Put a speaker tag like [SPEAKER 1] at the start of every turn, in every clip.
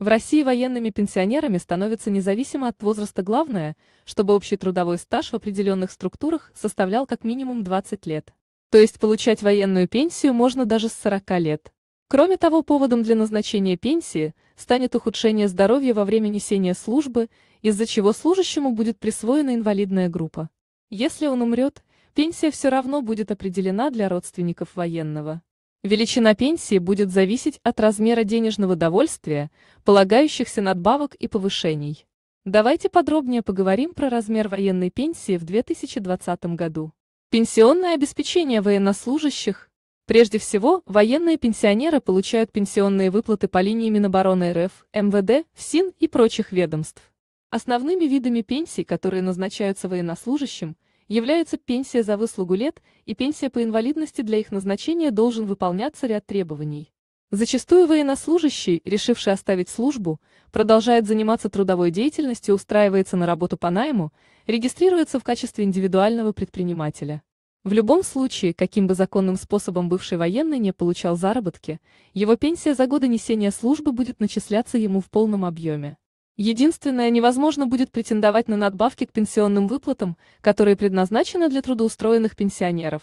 [SPEAKER 1] В России военными пенсионерами становятся независимо от возраста главное, чтобы общий трудовой стаж в определенных структурах составлял как минимум 20 лет. То есть получать военную пенсию можно даже с 40 лет. Кроме того, поводом для назначения пенсии станет ухудшение здоровья во время несения службы, из-за чего служащему будет присвоена инвалидная группа. Если он умрет, пенсия все равно будет определена для родственников военного. Величина пенсии будет зависеть от размера денежного довольствия, полагающихся надбавок и повышений. Давайте подробнее поговорим про размер военной пенсии в 2020 году. Пенсионное обеспечение военнослужащих. Прежде всего, военные пенсионеры получают пенсионные выплаты по линии Минобороны РФ, МВД, ФСИН и прочих ведомств. Основными видами пенсий, которые назначаются военнослужащим – является пенсия за выслугу лет и пенсия по инвалидности для их назначения должен выполняться ряд требований. Зачастую военнослужащий, решивший оставить службу, продолжает заниматься трудовой деятельностью, устраивается на работу по найму, регистрируется в качестве индивидуального предпринимателя. В любом случае, каким бы законным способом бывший военный не получал заработки, его пенсия за годы несения службы будет начисляться ему в полном объеме. Единственное, невозможно будет претендовать на надбавки к пенсионным выплатам, которые предназначены для трудоустроенных пенсионеров.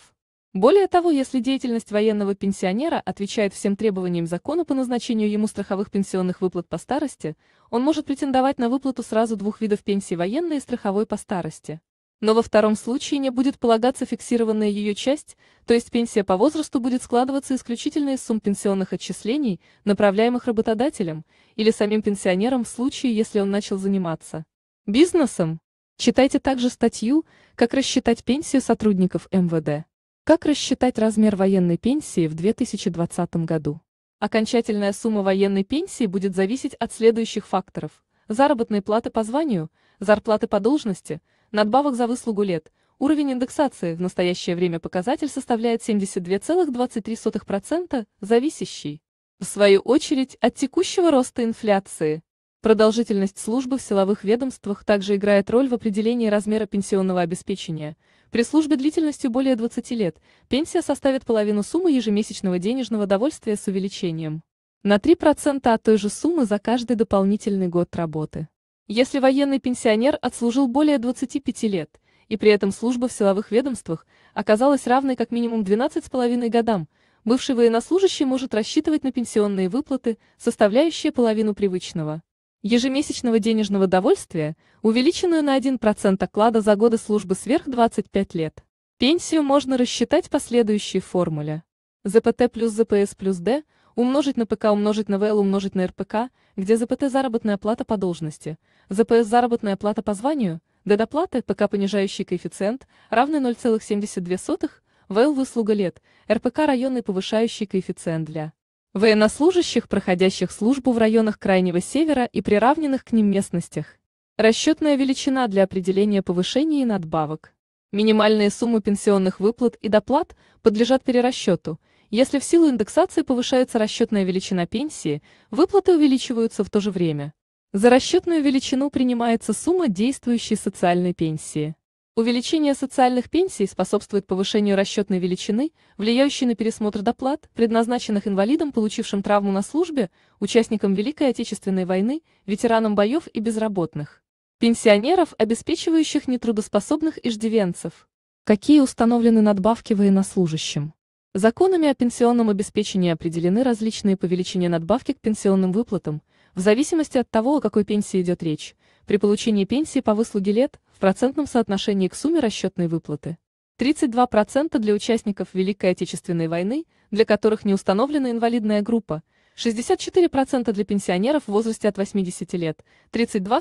[SPEAKER 1] Более того, если деятельность военного пенсионера отвечает всем требованиям закона по назначению ему страховых пенсионных выплат по старости, он может претендовать на выплату сразу двух видов пенсии военной и страховой по старости но во втором случае не будет полагаться фиксированная ее часть, то есть пенсия по возрасту будет складываться исключительно из сумм пенсионных отчислений, направляемых работодателем или самим пенсионером в случае, если он начал заниматься бизнесом. Читайте также статью «Как рассчитать пенсию сотрудников МВД». Как рассчитать размер военной пенсии в 2020 году? Окончательная сумма военной пенсии будет зависеть от следующих факторов – заработной платы по званию, зарплаты по должности – Надбавок за выслугу лет. Уровень индексации в настоящее время показатель составляет 72,23%, зависящий, в свою очередь, от текущего роста инфляции. Продолжительность службы в силовых ведомствах также играет роль в определении размера пенсионного обеспечения. При службе длительностью более 20 лет пенсия составит половину суммы ежемесячного денежного довольствия с увеличением на 3% от той же суммы за каждый дополнительный год работы. Если военный пенсионер отслужил более 25 лет, и при этом служба в силовых ведомствах оказалась равной как минимум 12,5 годам, бывший военнослужащий может рассчитывать на пенсионные выплаты, составляющие половину привычного ежемесячного денежного довольствия, увеличенную на 1% оклада за годы службы сверх 25 лет. Пенсию можно рассчитать по следующей формуле. ЗПТ плюс ЗПС плюс Д умножить на ПК умножить на ВЛ умножить на РПК, где ЗПТ заработная плата по должности, ЗПС заработная плата по званию, Д доплаты, ПК понижающий коэффициент, равный 0,72, ВЛ выслуга лет, РПК районный повышающий коэффициент для военнослужащих, проходящих службу в районах Крайнего Севера и приравненных к ним местностях. Расчетная величина для определения повышений и надбавок. Минимальные суммы пенсионных выплат и доплат подлежат перерасчету – если в силу индексации повышается расчетная величина пенсии, выплаты увеличиваются в то же время. За расчетную величину принимается сумма действующей социальной пенсии. Увеличение социальных пенсий способствует повышению расчетной величины, влияющей на пересмотр доплат, предназначенных инвалидам, получившим травму на службе, участникам Великой Отечественной войны, ветеранам боев и безработных, пенсионеров, обеспечивающих нетрудоспособных иждивенцев. Какие установлены надбавки военнослужащим? Законами о пенсионном обеспечении определены различные по величине надбавки к пенсионным выплатам, в зависимости от того, о какой пенсии идет речь, при получении пенсии по выслуге лет в процентном соотношении к сумме расчетной выплаты. 32% для участников Великой Отечественной войны, для которых не установлена инвалидная группа – 64% для пенсионеров в возрасте от 80 лет, 32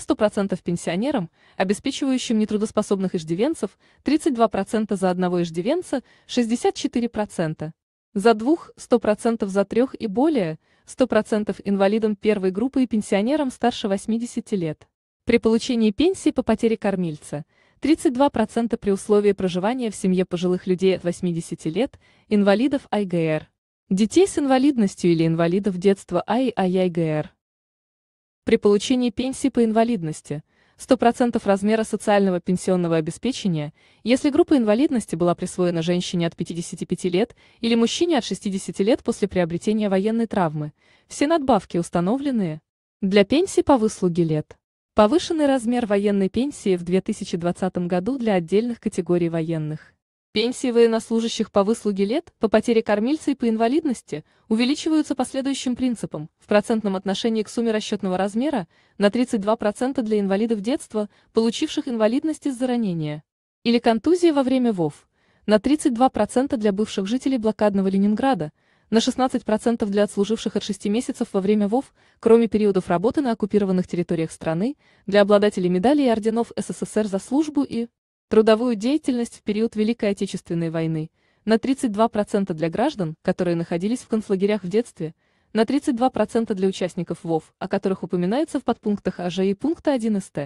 [SPEAKER 1] пенсионерам, обеспечивающим нетрудоспособных иждивенцев, 32% за одного иждивенца, 64%. За двух, 100% за трех и более, 100% инвалидам первой группы и пенсионерам старше 80 лет. При получении пенсии по потере кормильца, 32% при условии проживания в семье пожилых людей от 80 лет, инвалидов АйГР. Детей с инвалидностью или инвалидов детства АИАЯЙГР. При получении пенсии по инвалидности 100% размера социального пенсионного обеспечения, если группа инвалидности была присвоена женщине от 55 лет или мужчине от 60 лет после приобретения военной травмы, все надбавки установленные для пенсии по выслуге лет. Повышенный размер военной пенсии в 2020 году для отдельных категорий военных. Пенсии военнослужащих по выслуге лет, по потере кормильца и по инвалидности увеличиваются по следующим принципам в процентном отношении к сумме расчетного размера на 32% для инвалидов детства, получивших инвалидность из-за ранения или контузии во время ВОВ, на 32% для бывших жителей блокадного Ленинграда, на 16% для отслуживших от 6 месяцев во время ВОВ, кроме периодов работы на оккупированных территориях страны, для обладателей медалей и орденов СССР за службу и трудовую деятельность в период Великой Отечественной войны, на 32% для граждан, которые находились в концлагерях в детстве, на 32% для участников ВОВ, о которых упоминается в подпунктах АЖ и пункта 1 СТ.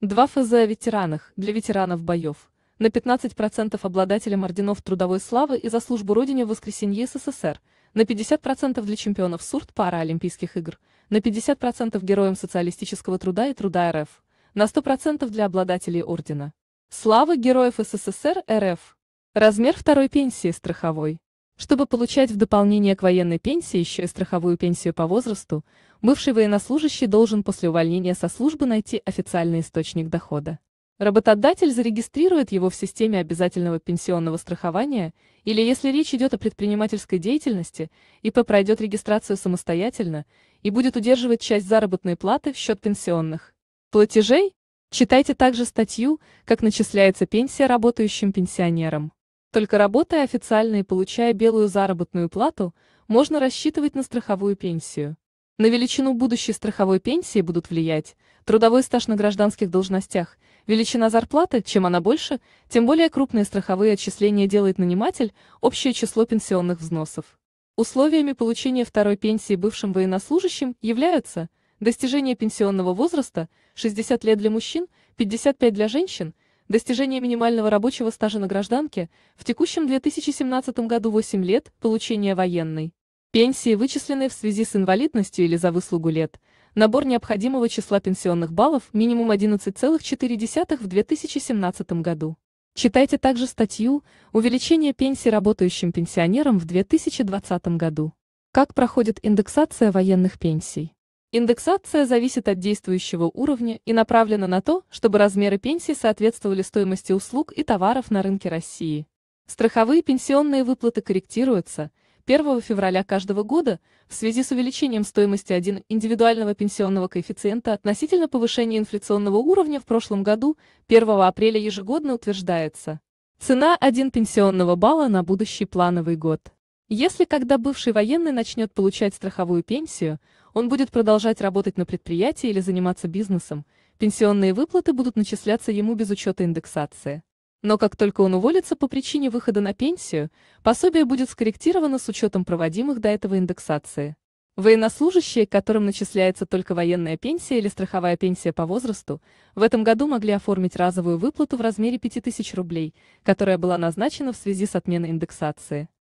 [SPEAKER 1] 2 ФЗ о ветеранах, для ветеранов боев, на 15% обладателям орденов трудовой славы и за службу Родине в воскресенье СССР, на 50% для чемпионов СУРТ Паралимпийских игр, на 50% героям социалистического труда и труда РФ, на 100% для обладателей ордена. Слава Героев СССР РФ. Размер второй пенсии страховой. Чтобы получать в дополнение к военной пенсии еще и страховую пенсию по возрасту, бывший военнослужащий должен после увольнения со службы найти официальный источник дохода. Работодатель зарегистрирует его в системе обязательного пенсионного страхования или, если речь идет о предпринимательской деятельности, ИП пройдет регистрацию самостоятельно и будет удерживать часть заработной платы в счет пенсионных платежей, Читайте также статью «Как начисляется пенсия работающим пенсионерам». Только работая официально и получая белую заработную плату, можно рассчитывать на страховую пенсию. На величину будущей страховой пенсии будут влиять трудовой стаж на гражданских должностях, величина зарплаты, чем она больше, тем более крупные страховые отчисления делает наниматель, общее число пенсионных взносов. Условиями получения второй пенсии бывшим военнослужащим являются – Достижение пенсионного возраста – 60 лет для мужчин, 55 для женщин, достижение минимального рабочего стажа на гражданке – в текущем 2017 году 8 лет, получение военной. Пенсии, вычисленные в связи с инвалидностью или за выслугу лет, набор необходимого числа пенсионных баллов минимум 11,4 в 2017 году. Читайте также статью «Увеличение пенсии работающим пенсионерам в 2020 году». Как проходит индексация военных пенсий? Индексация зависит от действующего уровня и направлена на то, чтобы размеры пенсий соответствовали стоимости услуг и товаров на рынке России. Страховые пенсионные выплаты корректируются 1 февраля каждого года в связи с увеличением стоимости 1 индивидуального пенсионного коэффициента относительно повышения инфляционного уровня в прошлом году 1 апреля ежегодно утверждается. Цена 1 пенсионного балла на будущий плановый год. Если когда бывший военный начнет получать страховую пенсию, он будет продолжать работать на предприятии или заниматься бизнесом, пенсионные выплаты будут начисляться ему без учета индексации. Но как только он уволится по причине выхода на пенсию, пособие будет скорректировано с учетом проводимых до этого индексации. Военнослужащие, которым начисляется только военная пенсия или страховая пенсия по возрасту, в этом году могли оформить разовую выплату в размере 5000 рублей, которая была назначена в связи с отменой индексации.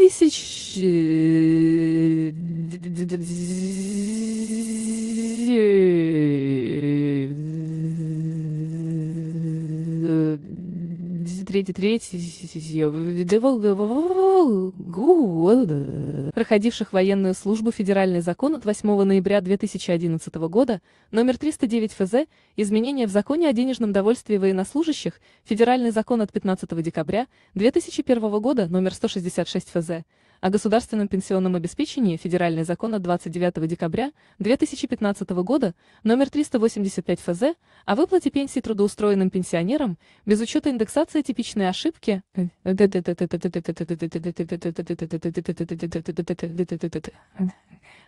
[SPEAKER 1] тысяч третий, третий, проходивших военную службу федеральный закон от 8 ноября 2011 года, номер 309 ФЗ, изменения в законе о денежном довольстве военнослужащих, федеральный закон от 15 декабря 2001 года, номер 166 ФЗ, о государственном пенсионном обеспечении федеральный закон от 29 декабря 2015 года номер 385 ФЗ о выплате пенсии трудоустроенным пенсионерам без учета индексации типичной ошибки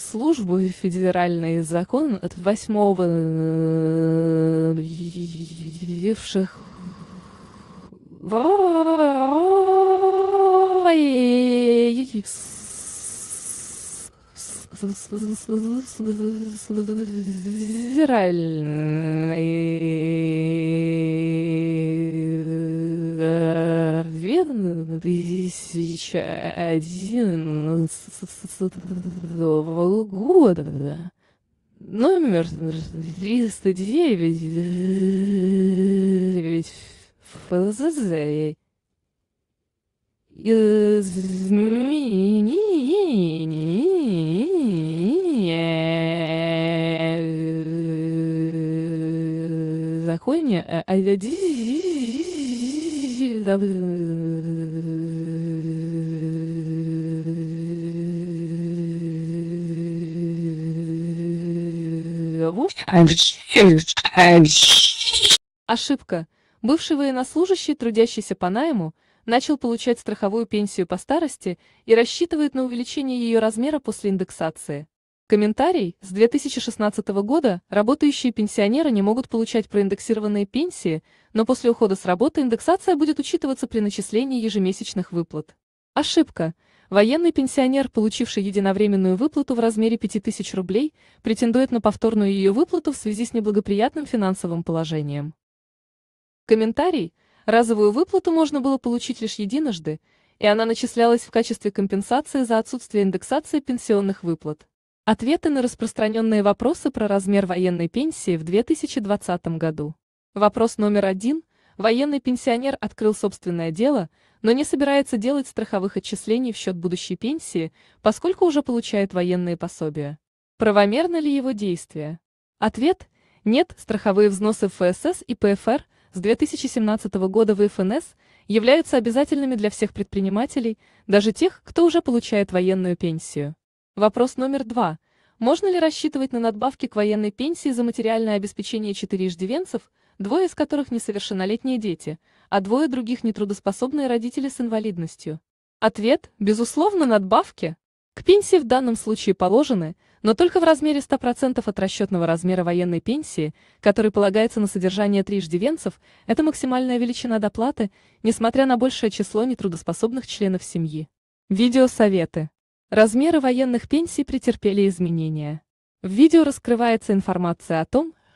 [SPEAKER 1] службы федеральный закон от 8 э, бивших федеральный э, примерно 2011 года. Номер 309 ФЗЗ. Изменение законе о А а Ошибка. Бывший военнослужащий, трудящийся по найму, начал получать страховую пенсию по старости и рассчитывает на увеличение ее размера после индексации. Комментарий. С 2016 года работающие пенсионеры не могут получать проиндексированные пенсии, но после ухода с работы индексация будет учитываться при начислении ежемесячных выплат. Ошибка. Военный пенсионер, получивший единовременную выплату в размере 5000 рублей, претендует на повторную ее выплату в связи с неблагоприятным финансовым положением. Комментарий. Разовую выплату можно было получить лишь единожды, и она начислялась в качестве компенсации за отсутствие индексации пенсионных выплат. Ответы на распространенные вопросы про размер военной пенсии в 2020 году. Вопрос номер один. Военный пенсионер открыл собственное дело – но не собирается делать страховых отчислений в счет будущей пенсии, поскольку уже получает военные пособия. Правомерно ли его действие? Ответ – нет, страховые взносы ФСС и ПФР с 2017 года в ФНС являются обязательными для всех предпринимателей, даже тех, кто уже получает военную пенсию. Вопрос номер два. Можно ли рассчитывать на надбавки к военной пенсии за материальное обеспечение четыре иждивенцев – двое из которых несовершеннолетние дети, а двое других нетрудоспособные родители с инвалидностью. Ответ, безусловно, надбавки. К пенсии в данном случае положены, но только в размере 100% от расчетного размера военной пенсии, который полагается на содержание три это максимальная величина доплаты, несмотря на большее число нетрудоспособных членов семьи. Видеосоветы. Размеры военных пенсий претерпели изменения. В видео раскрывается информация о том,